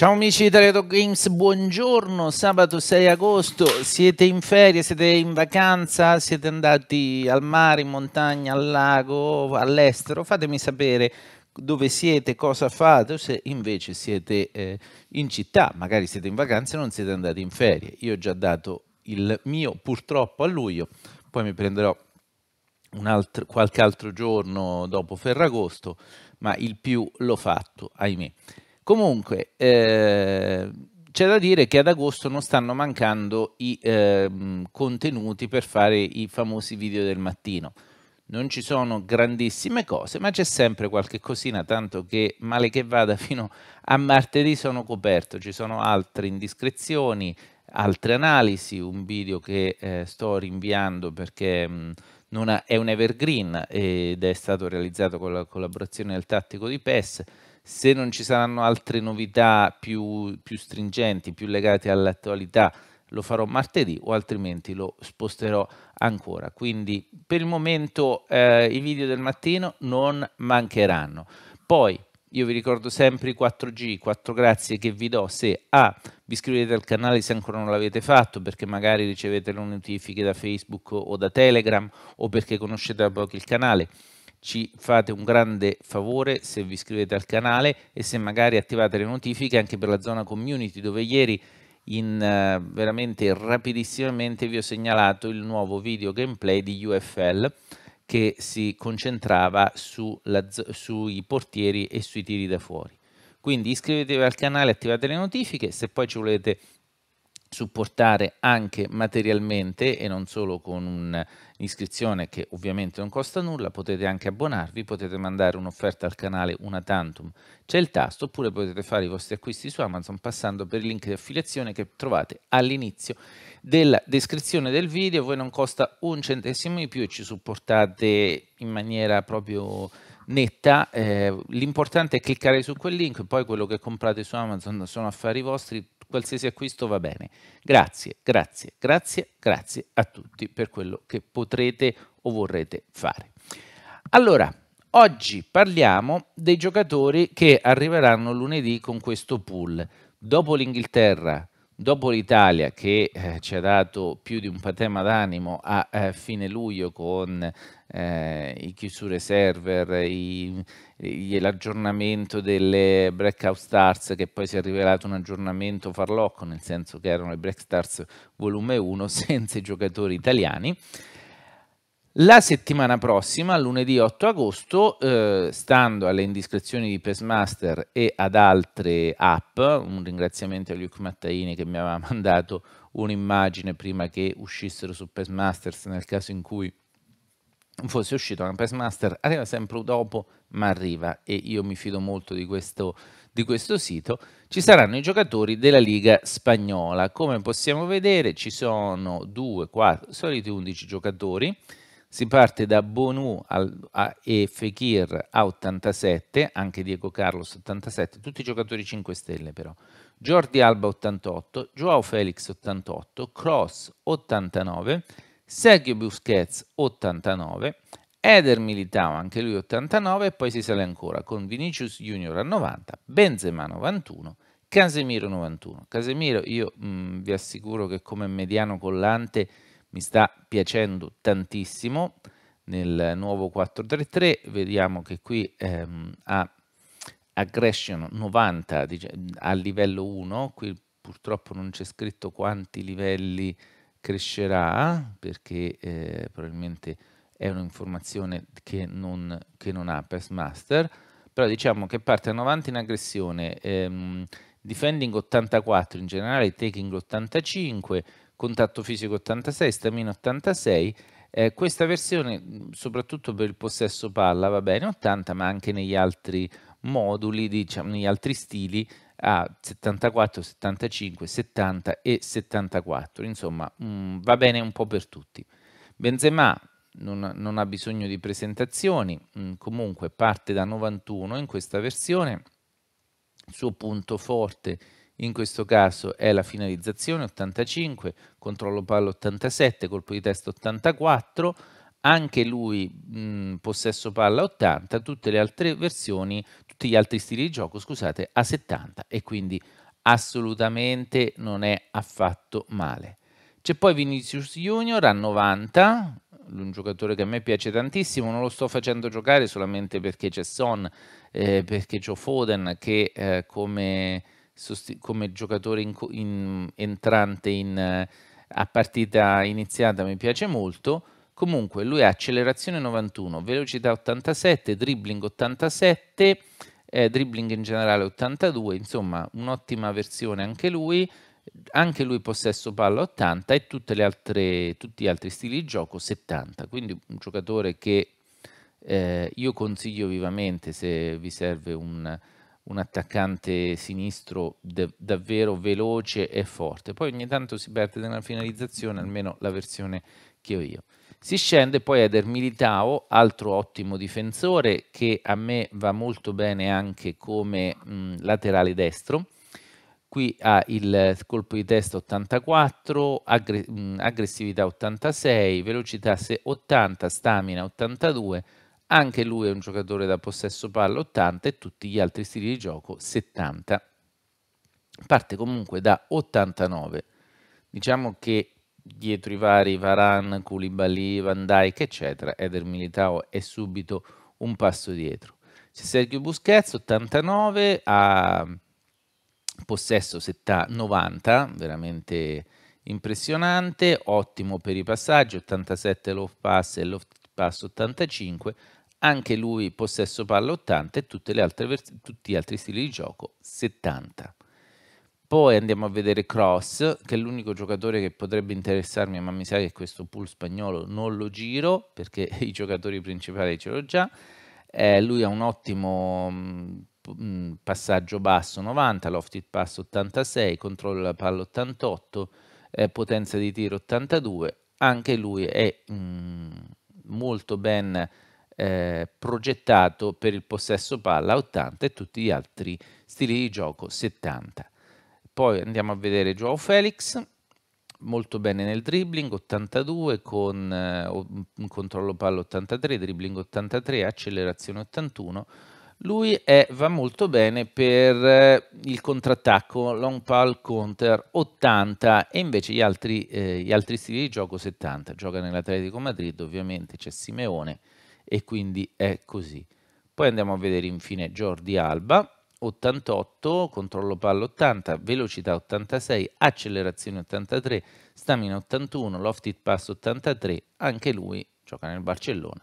Ciao amici di Teleto Games, buongiorno, sabato 6 agosto, siete in ferie, siete in vacanza, siete andati al mare, in montagna, al lago, all'estero, fatemi sapere dove siete, cosa fate, se invece siete eh, in città, magari siete in vacanza e non siete andati in ferie. Io ho già dato il mio purtroppo a luglio, poi mi prenderò altro, qualche altro giorno dopo Ferragosto, ma il più l'ho fatto, ahimè. Comunque, eh, c'è da dire che ad agosto non stanno mancando i eh, contenuti per fare i famosi video del mattino. Non ci sono grandissime cose, ma c'è sempre qualche cosina, tanto che male che vada fino a martedì sono coperto. Ci sono altre indiscrezioni, altre analisi, un video che eh, sto rinviando perché mh, mm, ha, è un evergreen ed è stato realizzato con la collaborazione del tattico di PES se non ci saranno altre novità più, più stringenti, più legate all'attualità, lo farò martedì o altrimenti lo sposterò ancora. Quindi per il momento eh, i video del mattino non mancheranno. Poi io vi ricordo sempre i 4G, 4 grazie che vi do se A, vi iscrivete al canale se ancora non l'avete fatto perché magari ricevete le notifiche da Facebook o da Telegram o perché conoscete da poco il canale ci fate un grande favore se vi iscrivete al canale e se magari attivate le notifiche anche per la zona community dove ieri in, uh, veramente rapidissimamente vi ho segnalato il nuovo video gameplay di UFL che si concentrava su sui portieri e sui tiri da fuori. Quindi iscrivetevi al canale, attivate le notifiche, se poi ci volete supportare anche materialmente e non solo con un'iscrizione che ovviamente non costa nulla, potete anche abbonarvi, potete mandare un'offerta al canale Una Tantum, c'è il tasto, oppure potete fare i vostri acquisti su Amazon passando per il link di affiliazione che trovate all'inizio della descrizione del video, voi non costa un centesimo di più e ci supportate in maniera proprio netta, eh, l'importante è cliccare su quel link, poi quello che comprate su Amazon sono affari vostri, qualsiasi acquisto va bene. Grazie, grazie, grazie, grazie a tutti per quello che potrete o vorrete fare. Allora, oggi parliamo dei giocatori che arriveranno lunedì con questo pool. Dopo l'Inghilterra, Dopo l'Italia che eh, ci ha dato più di un patema d'animo a, a eh, fine luglio con eh, i chiusure server, i, i, l'aggiornamento delle breakout stars che poi si è rivelato un aggiornamento farlocco, nel senso che erano le breakout stars volume 1 senza i giocatori italiani, la settimana prossima, lunedì 8 agosto, eh, stando alle indiscrezioni di Pesmaster e ad altre app, un ringraziamento a Luke Mattaini che mi aveva mandato un'immagine prima che uscissero su Pesmasters nel caso in cui fosse uscito una Pesmaster, arriva sempre dopo, ma arriva e io mi fido molto di questo, di questo sito. Ci saranno i giocatori della Liga Spagnola. Come possiamo vedere, ci sono 2, 4, soliti 11 giocatori si parte da Bonu al, a, e Fekir a 87, anche Diego Carlos 87, tutti giocatori 5 stelle però. Jordi Alba 88, Joao Felix 88, Cross 89, Sergio Busquets 89, Eder Militao anche lui 89 e poi si sale ancora con Vinicius Junior a 90, Benzema 91 Casemiro 91. Casemiro, io mh, mm, vi assicuro che come mediano collante mi sta piacendo tantissimo nel nuovo 433 vediamo che qui ehm, ha aggression 90 a livello 1 qui purtroppo non c'è scritto quanti livelli crescerà perché eh, probabilmente è un'informazione che non, che non ha Pestmaster, però diciamo che parte a 90 in aggressione, ehm, defending 84 in generale, taking 85, contatto fisico 86, stamina 86. Eh, questa versione, soprattutto per il possesso palla, va bene 80, ma anche negli altri moduli, diciamo, negli altri stili a 74, 75, 70 e 74. Insomma, mh, mm, va bene un po' per tutti. Benzema non, non ha bisogno di presentazioni, mh, mm, comunque parte da 91 in questa versione. Il suo punto forte è in questo caso è la finalizzazione 85, controllo palla 87, colpo di testa 84, anche lui mh, possesso palla 80, tutte le altre versioni, tutti gli altri stili di gioco, scusate, a 70 e quindi assolutamente non è affatto male. C'è poi Vinicius Junior a 90, un giocatore che a me piace tantissimo, non lo sto facendo giocare solamente perché c'è Son, eh, perché c'è Foden che eh, come sosti- come giocatore in in, entrante in, eh, a partita iniziata mi piace molto. Comunque lui ha accelerazione 91, velocità 87, dribbling 87, eh, dribbling in generale 82, insomma un'ottima versione anche lui, anche lui possesso palla 80 e altre, tutti gli altri stili di gioco 70, quindi un giocatore che eh, io consiglio vivamente se vi serve un, un attaccante sinistro de- davvero veloce e forte. Poi ogni tanto si perde nella finalizzazione, almeno la versione che ho io. Si scende poi Eder Militao, altro ottimo difensore che a me va molto bene anche come mh, mm, laterale destro. Qui ha il colpo di testa 84, aggre- mh, mm, aggressività 86, velocità 80, stamina 82, anche lui è un giocatore da possesso palla 80 e tutti gli altri stili di gioco 70. Parte comunque da 89. Diciamo che dietro i vari Varan, Koulibaly, Van Dyke, eccetera, Eder Militao è subito un passo dietro. C'è Sergio Busquets, 89, a possesso 90, veramente impressionante, ottimo per i passaggi, 87 l'off pass e l'off pass 85, anche lui possesso palla 80 e tutti gli altri stili di gioco 70. Poi andiamo a vedere Cross, che è l'unico giocatore che potrebbe interessarmi, ma mi sa che questo pool spagnolo non lo giro perché i giocatori principali ce l'ho già. Eh, lui ha un ottimo mh, mm, mm, passaggio basso 90, lofted pass 86, controllo la palla 88, eh, potenza di tiro 82. Anche lui è mh, mm, molto ben eh, progettato per il possesso palla 80 e tutti gli altri stili di gioco 70. Poi andiamo a vedere Joao Felix, molto bene nel dribbling 82 con eh, un controllo palla 83, dribbling 83, accelerazione 81. Lui è, va molto bene per eh, il contrattacco long pal counter 80 e invece gli altri, eh, gli altri stili di gioco 70. Gioca nell'Atletico Madrid, ovviamente c'è Simeone e quindi è così. Poi andiamo a vedere infine Jordi Alba, 88, controllo palla 80, velocità 86, accelerazione 83, stamina 81, lofted pass 83, anche lui gioca nel Barcellona.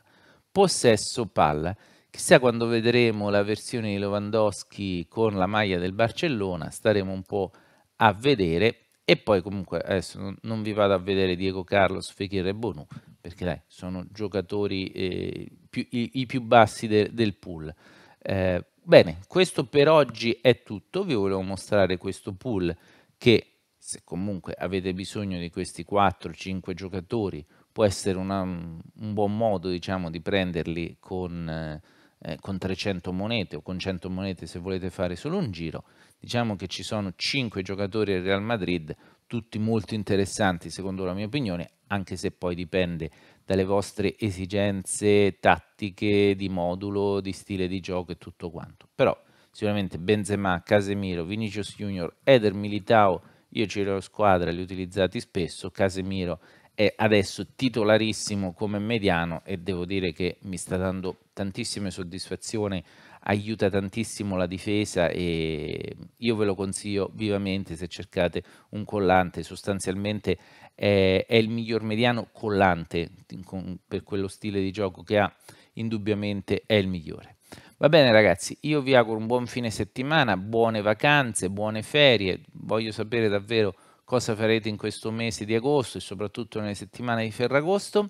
Possesso palla. Chissà quando vedremo la versione di Lewandowski con la maglia del Barcellona, staremo un po' a vedere. E poi comunque adesso non vi vado a vedere Diego Carlos, Fekir e Bonu, perché dai, sono giocatori eh, più, i, i, più bassi de, del pool. Eh, bene, questo per oggi è tutto, vi volevo mostrare questo pool che se comunque avete bisogno di questi 4-5 giocatori può essere una, un buon modo diciamo, di prenderli con, eh, eh con 300 monete o con 100 monete se volete fare solo un giro. Diciamo che ci sono 5 giocatori del Real Madrid, tutti molto interessanti secondo la mia opinione, anche se poi dipende dalle vostre esigenze tattiche, di modulo, di stile di gioco e tutto quanto. Però sicuramente Benzema, Casemiro, Vinicius Junior, Eder Militao, io ce l'ho squadra, li ho utilizzati spesso, Casemiro è adesso titolarissimo come mediano e devo dire che mi sta dando tantissime soddisfazioni aiuta tantissimo la difesa e io ve lo consiglio vivamente se cercate un collante, sostanzialmente è, è il miglior mediano collante con, per quello stile di gioco che ha, indubbiamente è il migliore. Va bene ragazzi, io vi auguro un buon fine settimana, buone vacanze, buone ferie, voglio sapere davvero cosa farete in questo mese di agosto e soprattutto nelle settimane di Ferragosto.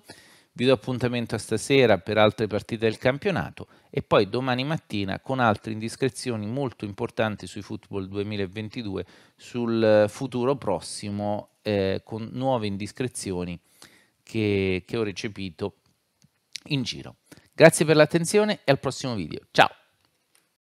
Vi do appuntamento a stasera per altre partite del campionato e poi domani mattina con altre indiscrezioni molto importanti sui football 2022, sul eh, futuro prossimo, eh, con nuove indiscrezioni che, che ho recepito in giro. Grazie per l'attenzione e al prossimo video. Ciao!